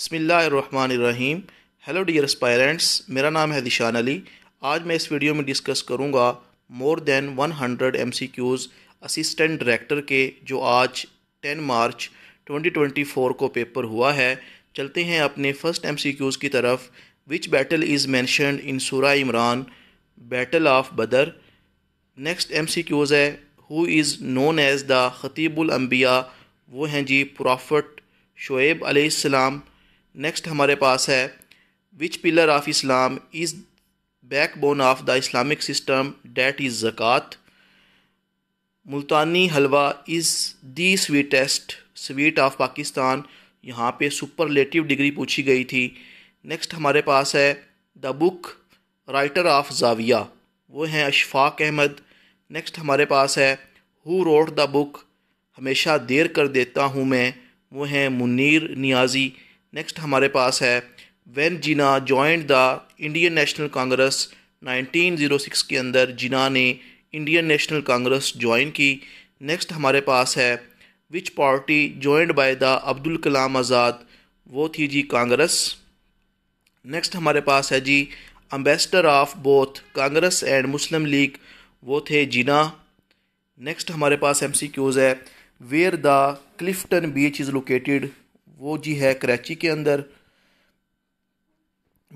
बसमीम hello dear aspirants मेरा नाम है दिशान अली आज मैं इस वीडियो में डिस्कस करूंगा more than 100 MCQs assistant director के जो आज 10 मार्च 2024 को पेपर हुआ है चलते हैं अपने फर्स्ट एमसीक्यूज़ की तरफ which battle is mention in सूरा इमरान battle of Badr next Qs है who is known as the ख़तीबुल अम्बिया वो हैं जी प्रॉफट शुएब अलैहिस्सलाम नेक्स्ट हमारे पास है which pillar of Islam is backbone of the Islamic system that is ज़क़़त Multani halwa is the sweetest sweet of Pakistan यहाँ पे सुपरलेटिव डिग्री पूछी गई थी नेक्स्ट हमारे पास है the book writer of Zavia वो हैं अशफाक अहमद नेक्स्ट हमारे पास है हु रोड द बुक हमेशा देर कर देता हूँ मैं वो हैं मुनीर नियाज़ी नेक्स्ट हमारे पास है when Jinnah joined the Indian National Congress 1906 के अंदर जिना ने इंडियन नेशनल कांग्रेस ज्वाइन की नेक्स्ट हमारे पास है which party joined by the Abdul Kalam Azad वो थी जी कांग्रेस नेक्स्ट हमारे पास है जी ambassador of both Congress and Muslim League वो थे जिना नेक्स्ट हमारे पास एम सी क्यूज़ है where the Clifton beach is located वो जी है कराची के अंदर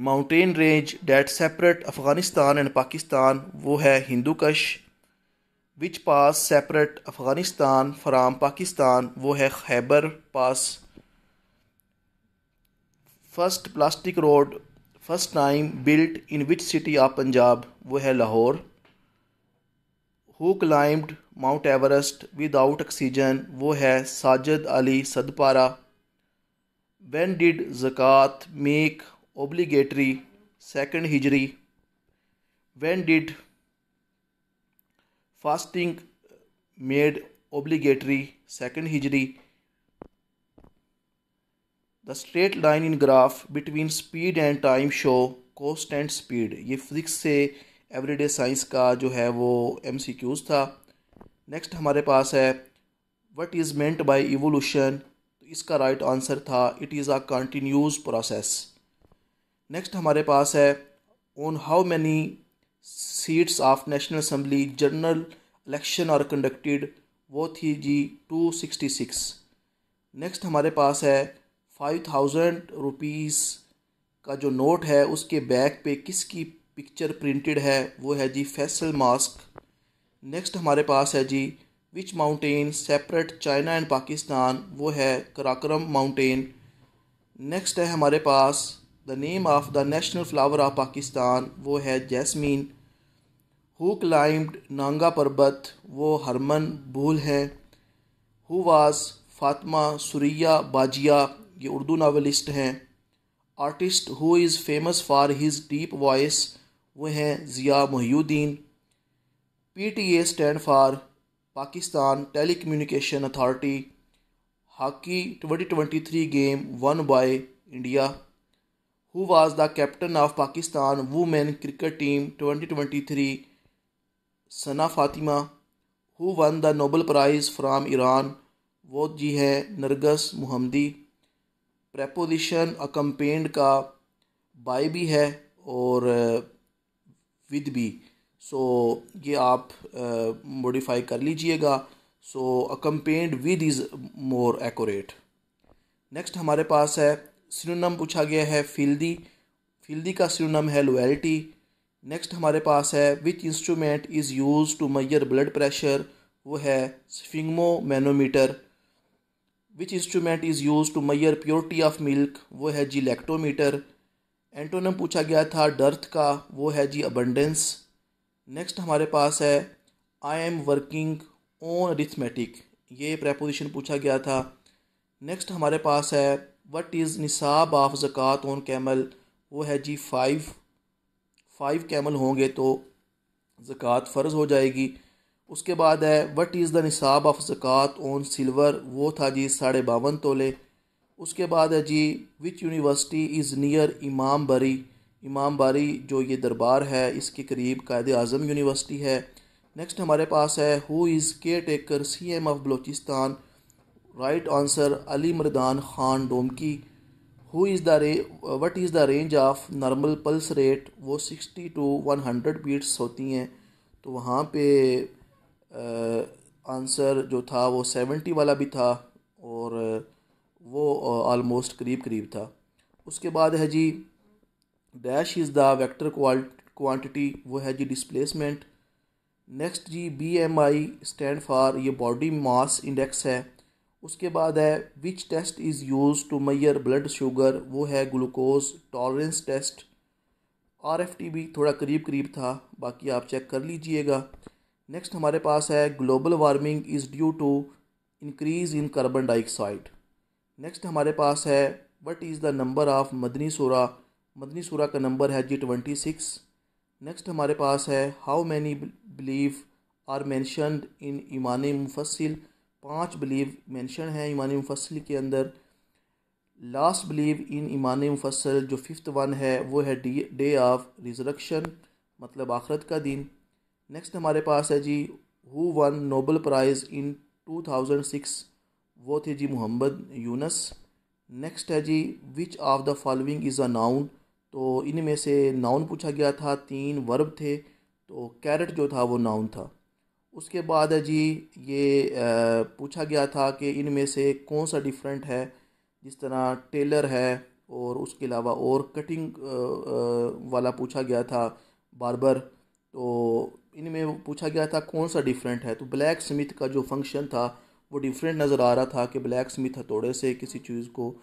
mountain range that separate Afghanistan and Pakistan वो है Hindu Kush which pass separate Afghanistan from Pakistan वो है Khyber pass first plastic road first time built in which city of Punjab वो है Lahore who climbed Mount Everest without oxygen वो है Sajid Ali Sadpara When did zakat make obligatory? Second Hijri. When did fasting made obligatory? Second Hijri. The straight line in graph between speed and time show cost and speed. ये physics से everyday science का जो है वो MCQs था Next हमारे पास है What is meant by evolution? इसका राइट आंसर था it is a continuous process next हमारे पास है on how many seats of national assembly general election are conducted वो थी जी टू सिक्सटी सिक्स नेक्स्ट हमारे पास है फाइव थाउजेंड रुपीज़ का जो नोट है उसके बैक पे किसकी पिक्चर प्रिंटेड है वो है जी फैसल मास्क नेक्स्ट हमारे पास है जी which mountain separate China and Pakistan वो है कराक्रम माउंटेन नेक्स्ट है हमारे पास the name of the national flower of Pakistan वो है जैसमीन हु क्लाइम्ड नांगा पर्वत वो हरमन भूल हैं हु वाज फातमा सुरैया बाजिया ये उर्दू नावलिस्ट हैं artist who is famous for his deep voice वो हैं Zia Mohyuddin P T A stand for Pakistan telecommunication authority hockey 2023 game won by India who was the captain of Pakistan women cricket team 2023 Sana Fatima who won the Nobel prize from Iran वो जी है Narges Mohammadi preposition accompanied का by भी है और with uh, भी सो ये आप मोडिफाई कर लीजिएगा so accompanied with is more accurate next हमारे पास है सिनोनम पूछा गया है फिल्दी फिल्दी का सिनोनम है लोयल्टी नेक्स्ट हमारे पास है which instrument is use to measure blood pressure वो है sphygmomanometer which instrument is use to measure purity of milk वो है जी लैक्टोमीटर एंटोनम पूछा गया था डर्थ का वो है जी अबंडेंस नेक्स्ट हमारे पास है I am working on arithmetic ये प्रपोजिशन पूछा गया था नेक्स्ट हमारे पास है वट इज़ निसाब ऑफ ज़क़़त ऑन कैमल वो है जी फाइव फाइव कैमल होंगे तो ज़क़़त फ़र्ज़ हो जाएगी उसके बाद है वट इज़ द निसाब ऑफ ज़क़़त ऑन सिल्वर वो था जी साढ़े बावन तोले उसके बाद है जी which university is near Imam Bari इमाम बारी जो ये दरबार है इसके करीब कायद अज़म यूनिवर्सिटी है नेक्स्ट हमारे पास है who is caretaker C M of Balochistan right answer Ali Mardan Khan Domki who is the रे what is the range of normal pulse rate वो sixty to one hundred beats होती हैं तो वहाँ पे आंसर जो था वो सेवेंटी वाला भी था और वो ऑलमोस्ट करीब करीब था उसके बाद है जी dash is the vector quantity वो है जी डिसप्लेसमेंट नेक्स्ट जी B M I stand for ये बॉडी मास इंडेक्स है उसके बाद है which test is use to measure blood sugar वो है glucose tolerance test R F T भी थोड़ा करीब करीब था बाकी आप चेक कर लीजिएगा नेक्स्ट हमारे पास है global warming is due to increase in carbon dioxide next हमारे पास है what is the number of मदनी सोरा मदनी सूरा का नंबर है जी ट्वेंटी सिक्स नेक्स्ट हमारे पास है how many believe are mentioned in ईमान मुफसिल पाँच बिलीव मैंशन हैं ईमान मुफसिल के अंदर लास्ट बिलीव इन ईमान मुफसल जो फिफ्थ वन है वो है डी डे ऑफ रिजरक्शन मतलब आखरत का दिन नेक्स्ट हमारे पास है जी who won Nobel prize in 2006 वो थे जी मोहम्मद यूनस नेक्स्ट है जी which of the following is a noun तो इनमें से नाउन पूछा गया था तीन वर्ब थे तो कैरेट जो था वो नाउन था उसके बाद है जी ये पूछा गया था कि इनमें से कौन सा डिफरेंट है जिस तरह टेलर है और उसके अलावा और कटिंग वाला पूछा गया था बारबर तो इनमें पूछा गया था कौन सा डिफरेंट है तो ब्लैक स्मिथ का जो फंक्शन था वो डिफरेंट नज़र आ रहा था कि ब्लैक स्मिथ हथौड़े से किसी चीज़ को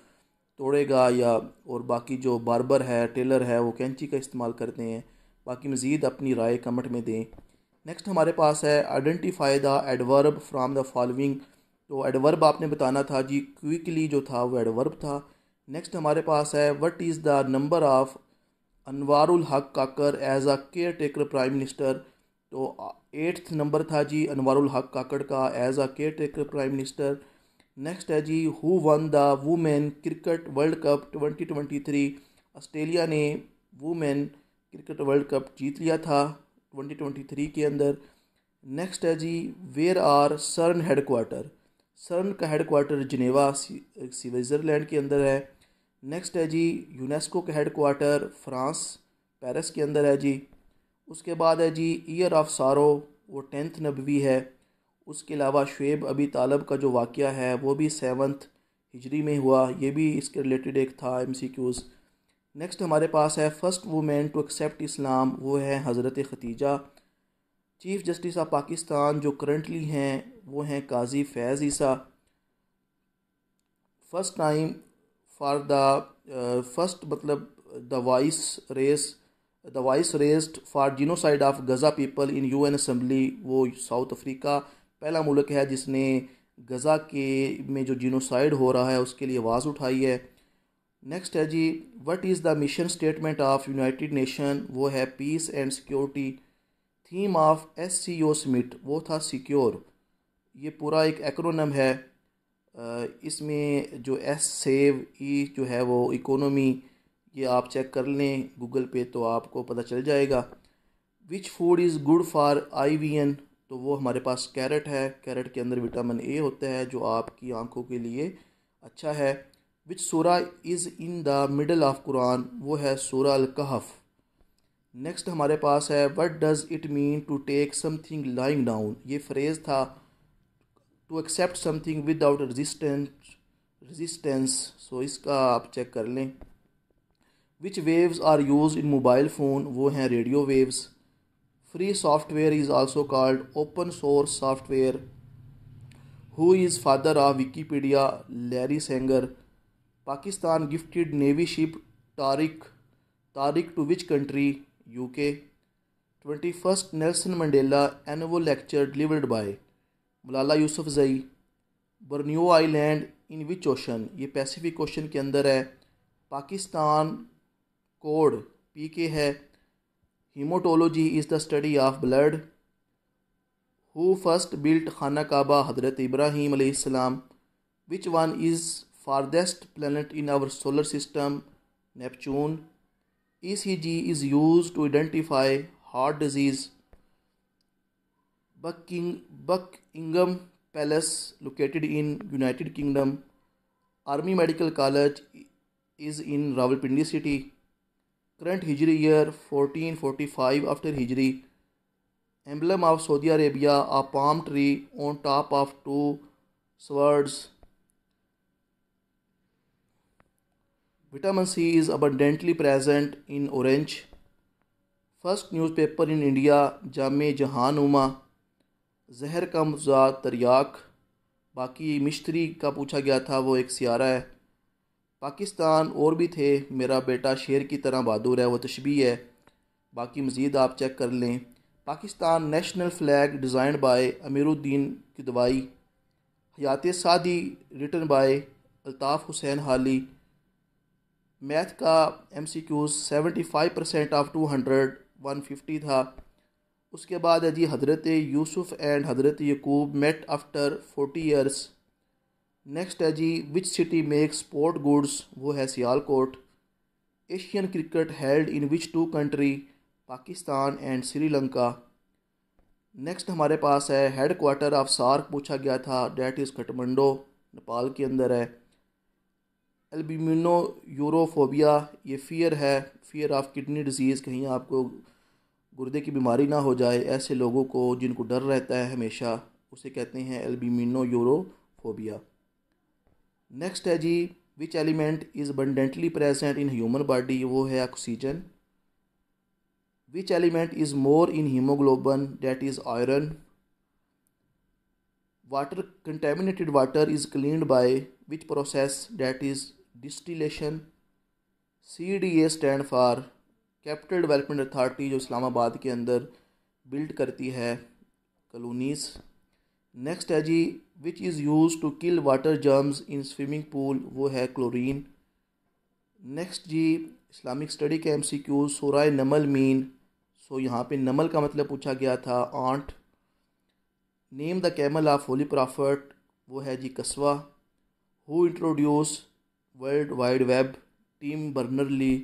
तोड़ेगा या और बाकी जो बारबर है टेलर है वो कैंची का इस्तेमाल करते हैं बाकी मज़ीद अपनी राय कमेंट में दें नेक्स्ट हमारे पास है identify the adverb from the following तो एडवर्ब आपने बताना था जी क्विकली जो था वो एडवर्ब था नेक्स्ट हमारे पास है what is the number of Anwaarul Haq Kakar as a caretaker prime minister तो एट्थ नंबर था जी अनवारुल हक काकड़ का as a caretaker prime minister next है जी who won the women cricket world cup 2023 Australia ने वूमेन क्रिकेट वर्ल्ड कप जीत लिया था 2023 के अंदर नेक्स्ट है जी where are CERN headquarter CERN का हेडक्वार्टर जिनेवा स्विट्ज़रलैंड के अंदर है नेक्स्ट है जी यूनेस्को का हेडक्वार्टर फ्रांस पेरिस के अंदर है जी उसके बाद है जी ईयर ऑफ सारो वो टेंथ नबवी है उसके अलावा शुएब अभी तालब का जो वाक़ है वो भी सेवन्थ हिजरी में हुआ ये भी इसके रिलेटेड एक था एम सी क्यूज़ नेक्स्ट हमारे पास है first women to accept Islam वो है Hazrat Khadija chief justice of Pakistan जो करंटली हैं वो हैं Qazi Faez Isa first time for the first मतलब the voice raise the voice raised for genocide of Gaza people in UN assembly वो साउथ अफ्रीका पहला मुल्क है जिसने गज़ा के में जो जीनोसाइड हो रहा है उसके लिए आवाज़ उठाई है नेक्स्ट है जी what is the mission statement of United Nation वो है peace and security theme of S C O summit वो था सिक्योर ये पूरा एक एक्रोनम है इसमें जो एस सेव ई जो है वो इकोनॉमी ये आप चेक कर लें गूगल पे तो आपको पता चल जाएगा which food is good for I V N तो वो हमारे पास कैरेट है कैरेट के अंदर विटामिन ए होता है जो आपकी आंखों के लिए अच्छा है विच सूरा is in the middle of Quran वो है सूरा अलकहफ़ नेक्स्ट हमारे पास है what does it mean to take something lying down ये फ्रेज़ था to accept something without resistance resistance so इसका आप चेक कर लें which waves are use in mobile phone वो हैं radio waves Free software is also called open source software. Who is father of Wikipedia? Larry Sanger. Pakistan gifted Navy ship Tariq. Tariq to which country? UK. 21st Nelson Mandela annual lecture delivered by मौलाना Yousafzai Borneo island in which ocean ये Pacific ocean के अंदर है Pakistan code P के है Hematology is the study of blood. Who first built Khana Kaaba? Hazrat Ibrahim alayhi salam. Which one is farthest planet in our solar system? Neptune. ECG is used to identify heart disease. Bucking, Buckingham Palace located in United Kingdom. Army Medical College is in Rawalpindi city. Current हिजरी year fourteen five after हिजरी emblem of Saudi Arabia a palm tree on top of two swords vitamin C is abundantly present in orange first paper in India Jame Jahan Uma जहर का मजाक दरियाक बाकी मिश्री का पूछा गया था वो एक सियारा है पाकिस्तान और भी थे मेरा बेटा शेर की तरह बहादुर है वो तशबी है बाकी मज़ीद आप चेक कर लें Pakistan national flag design by Amiruddin Kidwai हयात सादी रिटर्न बाय अल्ताफ़ हुसैन हाली मैथ का M C Qs seventy five percent of two hundred one fifty था उसके बाद है जी हज़रत यूसुफ़ एंड हज़रत यकूब met after forty years next है जी which city make sport goods वो है Sialkot Asian cricket held in which to country Pakistan and Sri Lanka next हमारे पास है हेड क्वार्टर ऑफ सार्क पूछा गया था डेट इज़ खटमंडो नेपाल के अंदर है एल्बिमिनो यूरोफोबिया ये फियर है फियर ऑफ किडनी डिजीज़ कहीं आपको गुर्दे की बीमारी ना हो जाए ऐसे लोगों को जिनको डर रहता है हमेशा उसे कहते हैं एल्बिमिनो यूरोफोबिया नेक्स्ट है जी which element is abundantly present in human body वो है oxygen which element is more in haemoglobin that is iron water contaminated water is clean by which process that is distillation C D A stand for capital development authority जो इस्लामाबाद के अंदर build करती है colonies next है जी which is use to kill water germs in swimming pool वो है chlorine next जी इस्लामिक स्टडी के एम सी क्यू सोराय नमल मीन सो यहाँ पे नमल का मतलब पूछा गया था ant name the camel of holy prophet वो है जी कस्बा who introduce world wide web Tim Berners Lee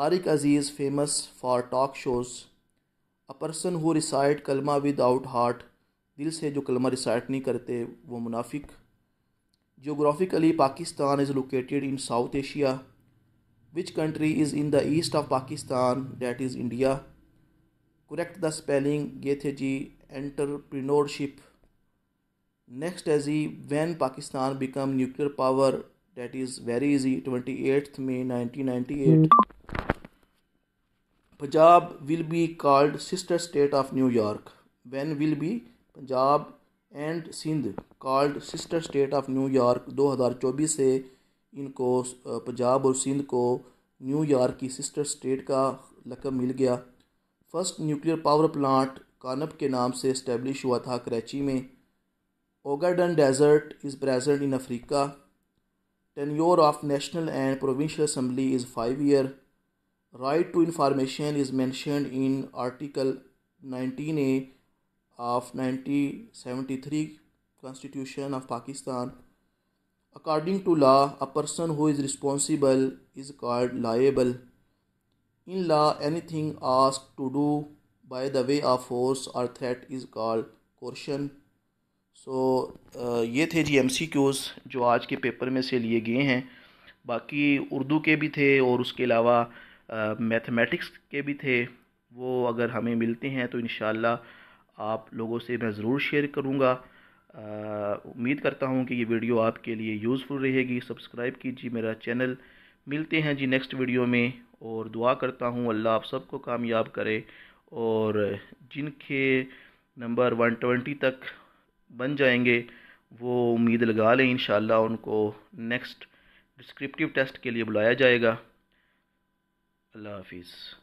Tariq Aziz famous for talk shows a person who recite कलमा विद आउट हार्ट दिल से जो कलमा रिसाइट नहीं करते वो मुनाफिक geographically Pakistan is located in South Asia which country is in the east of Pakistan that is India correct the spelling ये थे जी एंटरप्रिनोरशिप नेक्स्ट है जी when Pakistan become nuclear power that is very easy twenty eighth में nineteen ninety eight Punjab will be called sister state of New York when will be Punjab and Sindh called sister state of न्यूयॉर्क 2024 से इनको पंजाब और सिंध को न्यूयॉर्क की sister state का लकब मिल गया first nuclear power plant KANUPP के नाम से इस्टेब्लिश हुआ था कराची में Ogaden desert is present in Africa of national and provincial assembly is five year right to information is mention in article nineteen A of nineteen seventy three constitution of Pakistan according to law a person who is responsible is called liable in law anything ask to do by the way of force और threat is called coercion so ये थे G M C queues जो आज के paper में से लिए गए हैं बाकी उर्दू के भी थे और उसके अलावा मैथमेटिक्स uh, के भी थे वो अगर हमें मिलते हैं तो इन शाला आप लोगों से मैं ज़रूर शेयर करूँगा उम्मीद करता हूँ कि ये वीडियो आपके लिए यूज़फुल रहेगी सब्सक्राइब कीजिए मेरा चैनल मिलते हैं जी नेक्स्ट वीडियो में और दुआ करता हूँ अल्लाह आप सबको कामयाब करे और जिनके नंबर वन ट्वेंटी तक बन जाएंगे वो उम्मीद लगा लें इन उनको नेक्स्ट डिस्क्रिप्टिव टेस्ट के लिए बुलाया जाएगा अल्लाह हाफिज़